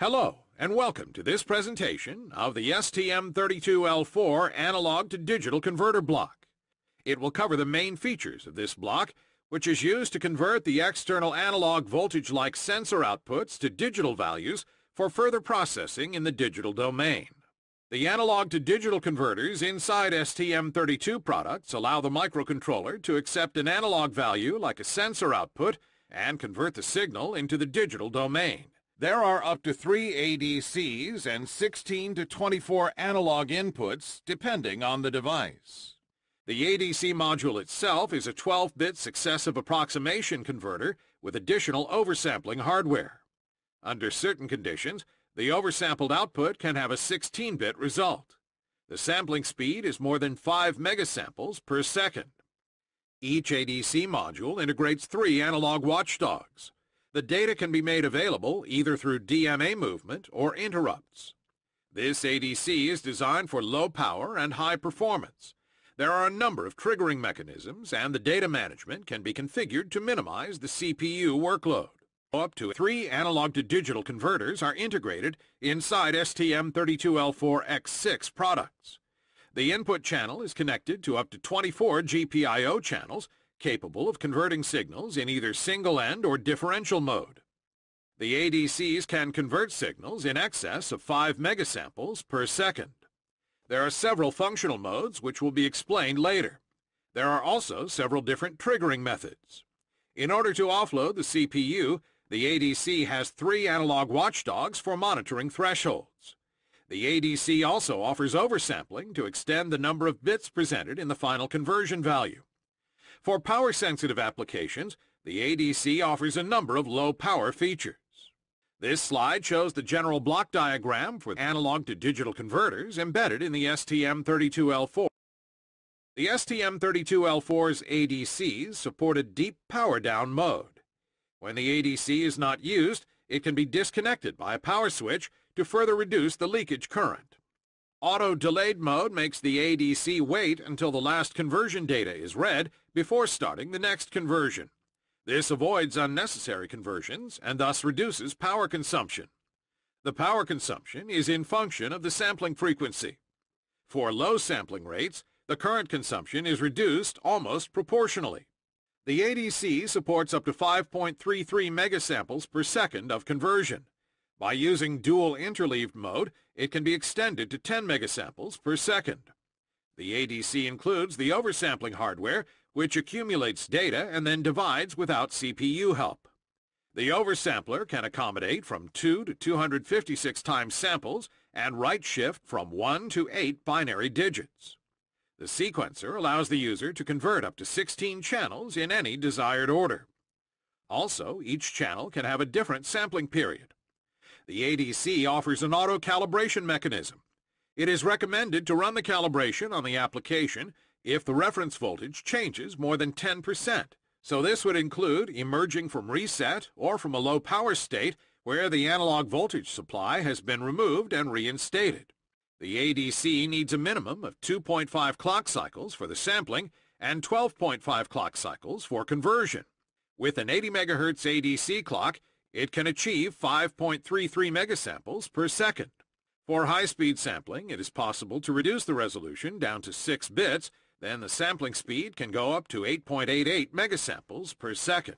Hello, and welcome to this presentation of the STM32L4 analog-to-digital converter block. It will cover the main features of this block, which is used to convert the external analog voltage-like sensor outputs to digital values for further processing in the digital domain. The analog-to-digital converters inside STM32 products allow the microcontroller to accept an analog value like a sensor output and convert the signal into the digital domain. There are up to three ADCs and 16 to 24 analog inputs, depending on the device. The ADC module itself is a 12-bit successive approximation converter with additional oversampling hardware. Under certain conditions, the oversampled output can have a 16-bit result. The sampling speed is more than 5 megasamples per second. Each ADC module integrates three analog watchdogs, the data can be made available either through DMA movement or interrupts. This ADC is designed for low power and high performance. There are a number of triggering mechanisms, and the data management can be configured to minimize the CPU workload. Up to three analog-to-digital converters are integrated inside STM32L4X6 products. The input channel is connected to up to 24 GPIO channels capable of converting signals in either single-end or differential mode. The ADCs can convert signals in excess of 5 megasamples per second. There are several functional modes which will be explained later. There are also several different triggering methods. In order to offload the CPU, the ADC has three analog watchdogs for monitoring thresholds. The ADC also offers oversampling to extend the number of bits presented in the final conversion value. For power-sensitive applications, the ADC offers a number of low-power features. This slide shows the general block diagram for analog-to-digital converters embedded in the STM32L4. The STM32L4's ADCs support a deep power-down mode. When the ADC is not used, it can be disconnected by a power switch to further reduce the leakage current. Auto delayed mode makes the ADC wait until the last conversion data is read before starting the next conversion. This avoids unnecessary conversions and thus reduces power consumption. The power consumption is in function of the sampling frequency. For low sampling rates, the current consumption is reduced almost proportionally. The ADC supports up to 5.33 megasamples per second of conversion. By using dual interleaved mode, it can be extended to 10 megasamples per second. The ADC includes the oversampling hardware, which accumulates data and then divides without CPU help. The oversampler can accommodate from 2 to 256 times samples and write shift from 1 to 8 binary digits. The sequencer allows the user to convert up to 16 channels in any desired order. Also, each channel can have a different sampling period, the ADC offers an auto-calibration mechanism. It is recommended to run the calibration on the application if the reference voltage changes more than 10%, so this would include emerging from reset or from a low power state where the analog voltage supply has been removed and reinstated. The ADC needs a minimum of 2.5 clock cycles for the sampling and 12.5 clock cycles for conversion. With an 80 MHz ADC clock, it can achieve 5.33 megasamples per second. For high-speed sampling, it is possible to reduce the resolution down to 6 bits, then the sampling speed can go up to 8.88 megasamples per second.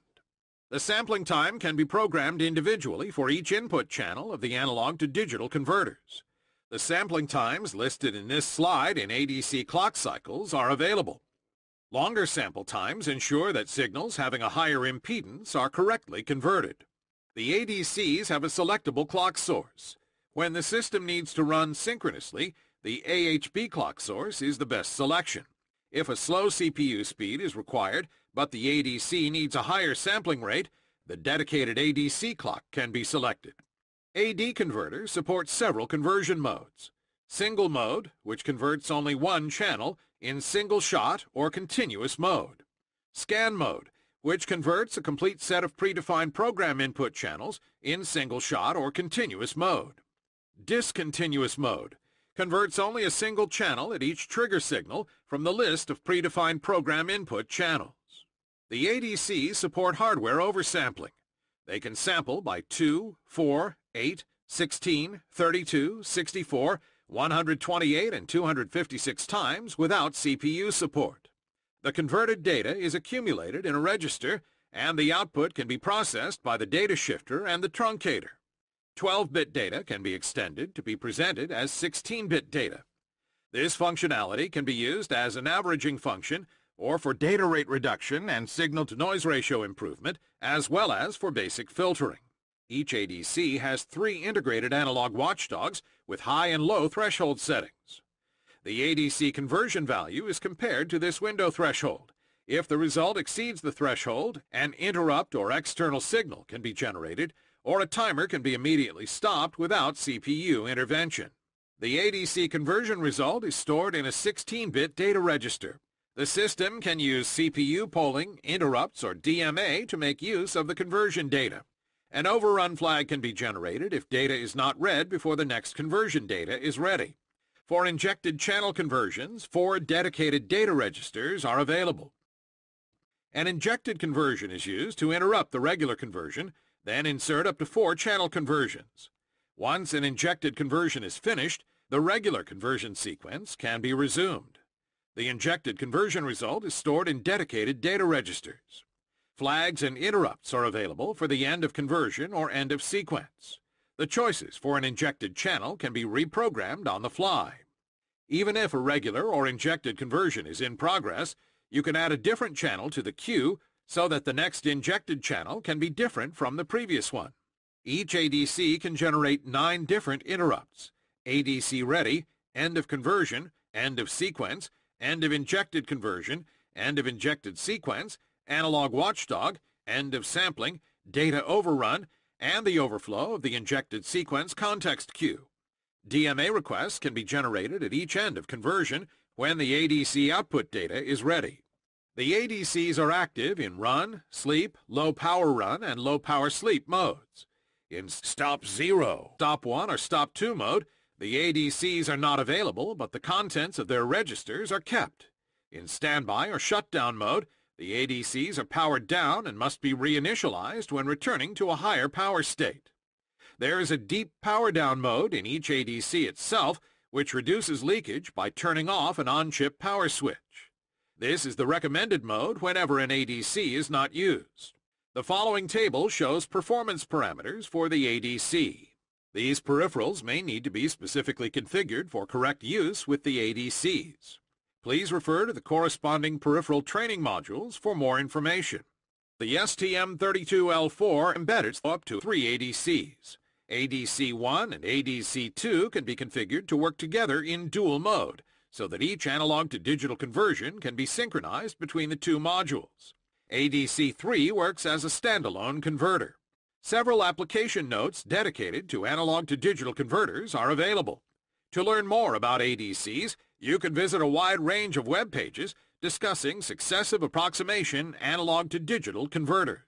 The sampling time can be programmed individually for each input channel of the analog-to-digital converters. The sampling times listed in this slide in ADC clock cycles are available. Longer sample times ensure that signals having a higher impedance are correctly converted. The ADCs have a selectable clock source. When the system needs to run synchronously, the AHP clock source is the best selection. If a slow CPU speed is required, but the ADC needs a higher sampling rate, the dedicated ADC clock can be selected. AD Converter supports several conversion modes. Single mode, which converts only one channel, in single shot or continuous mode. Scan mode, which converts a complete set of predefined program input channels in single-shot or continuous mode. Discontinuous mode converts only a single channel at each trigger signal from the list of predefined program input channels. The ADCs support hardware oversampling. They can sample by 2, 4, 8, 16, 32, 64, 128, and 256 times without CPU support. The converted data is accumulated in a register, and the output can be processed by the data shifter and the truncator. 12-bit data can be extended to be presented as 16-bit data. This functionality can be used as an averaging function or for data rate reduction and signal-to-noise ratio improvement, as well as for basic filtering. Each ADC has three integrated analog watchdogs with high and low threshold setting. The ADC conversion value is compared to this window threshold. If the result exceeds the threshold, an interrupt or external signal can be generated, or a timer can be immediately stopped without CPU intervention. The ADC conversion result is stored in a 16-bit data register. The system can use CPU polling, interrupts, or DMA to make use of the conversion data. An overrun flag can be generated if data is not read before the next conversion data is ready. For injected channel conversions, four dedicated data registers are available. An injected conversion is used to interrupt the regular conversion, then insert up to four channel conversions. Once an injected conversion is finished, the regular conversion sequence can be resumed. The injected conversion result is stored in dedicated data registers. Flags and interrupts are available for the end of conversion or end of sequence. The choices for an injected channel can be reprogrammed on the fly. Even if a regular or injected conversion is in progress, you can add a different channel to the queue so that the next injected channel can be different from the previous one. Each ADC can generate nine different interrupts, ADC ready, end of conversion, end of sequence, end of injected conversion, end of injected sequence, analog watchdog, end of sampling, data overrun, and the overflow of the injected sequence context queue. DMA requests can be generated at each end of conversion when the ADC output data is ready. The ADCs are active in run, sleep, low power run, and low power sleep modes. In stop 0, stop 1, or stop 2 mode, the ADCs are not available, but the contents of their registers are kept. In standby or shutdown mode, the ADCs are powered down and must be reinitialized when returning to a higher power state. There is a deep power-down mode in each ADC itself, which reduces leakage by turning off an on-chip power switch. This is the recommended mode whenever an ADC is not used. The following table shows performance parameters for the ADC. These peripherals may need to be specifically configured for correct use with the ADCs. Please refer to the corresponding peripheral training modules for more information. The STM32L4 embeds up to three ADCs. ADC1 and ADC2 can be configured to work together in dual mode, so that each analog-to-digital conversion can be synchronized between the two modules. ADC3 works as a standalone converter. Several application notes dedicated to analog-to-digital converters are available. To learn more about ADCs, you can visit a wide range of web pages discussing successive approximation analog-to-digital converters.